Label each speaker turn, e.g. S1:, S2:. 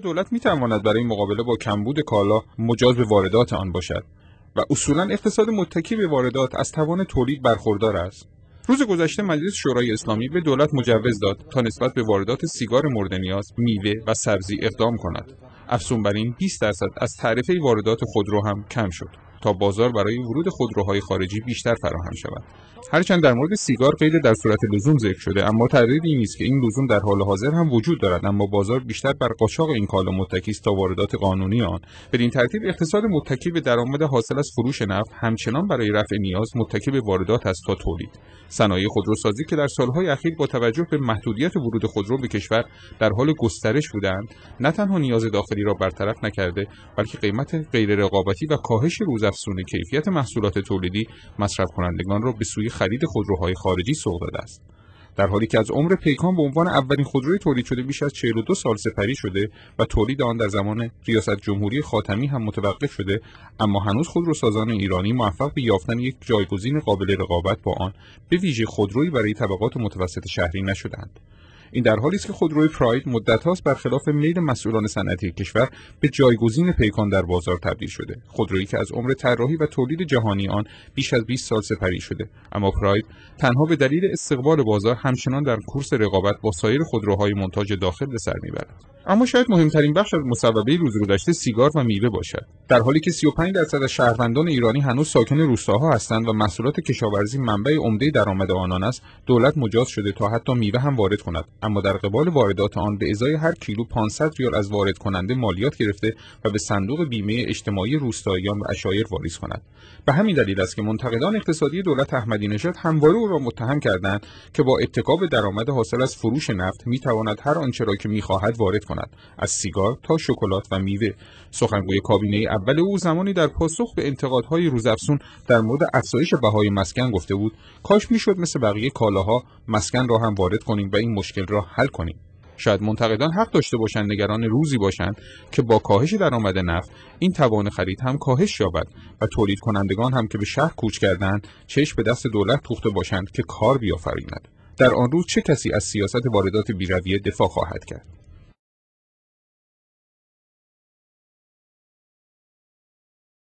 S1: دولت می تواند برای مقابله با کمبود کالا مجاز به واردات آن باشد و اصولا اقتصاد متکی به واردات از توان تولید برخوردار است روز گذشته مجلس شورای اسلامی به دولت مجوز داد تا نسبت به واردات سیگار مورد نیاز، میوه و سبزی اقدام کند. افزون بر این 20 درصد از تعرفه واردات خودرو هم کم شد. تا بازار برای ورود خودروهای خارجی بیشتر فراهم شود هرچند در مورد سیگار قید در صورت لزوم ذکر شده اما تردیدی نیست که این لزوم در حال حاضر هم وجود دارد اما بازار بیشتر بر قاچاق این کالا متکی است تا واردات قانونی آن بدین ترتیب اقتصاد متکی به درآمد حاصل از فروش نفت همچنان برای رفع نیاز متکی به واردات است تا تولید صنایع خودروسازی که در سالهای اخیر با توجه به محدودیت ورود خودرو به کشور در حال گسترش بودند نه تنها نیاز داخلی را برطرف نکرده بلکه قیمت غیر رقابتی و کاهش افزون کیفیت محصولات تولیدی مصرف کنندگان را به سوی خرید خودروهای خارجی سوق داده است در حالی که از عمر پیکان به عنوان اولین خودروی تولید شده بیش از 42 سال سپری شده و تولید آن در زمان ریاست جمهوری خاتمی هم متوقف شده اما هنوز خودروسازان ایرانی موفق به یافتن یک جایگزین قابل رقابت با آن به ویژه خودرویی برای طبقات متوسط شهری نشدند این در حالی است که خودروی پراید مدت هاست برخلاف میل مسئولان صنعتی کشور به جایگزین پیکان در بازار تبدیل شده خودرویی که از عمر طراحی و تولید جهانی آن بیش از 20 سال سپری شده اما پراید تنها به دلیل استقبال بازار همچنان در کورس رقابت با سایر خودروهای منتاج داخل به سر میبرد اما شاید مهمترین بخش از مصوبه گذشته سیگار و میوه باشد در حالی که 35 درصد از شهروندان ایرانی هنوز ساکن روستاها هستند و محصولات کشاورزی منبع عمده درآمد آنان است دولت مجاز شده تا حتی میوه هم وارد کند اما در قبال واردات آن به ازای هر کیلو 500 ریال از وارد کننده مالیات گرفته و به صندوق بیمه اجتماعی روستاییان و اشایر واریز کند به همین دلیل است که منتقدان اقتصادی دولت احمدی نژاد همواره او را متهم کردند که با اتکاب درآمد حاصل از فروش نفت میتواند هر آنچه را که میخواهد وارد کند از سیگار تا شکلات و میوه سخنگوی کابینه اول او زمانی در پاسخ به انتقادهای روزافزون در مورد افزایش بهای مسکن گفته بود کاش میشد مثل بقیه کالاها مسکن را هم وارد کنیم و این مشکل را حل کنیم شاید منتقدان حق داشته باشند نگران روزی باشند که با کاهش درآمد نفت این توان خرید هم کاهش یابد و تولید کنندگان هم که به شهر کوچ کردند چش به دست دولت توخته باشند که کار بیافریند در آن روز چه کسی از سیاست واردات بیرویه دفاع خواهد کرد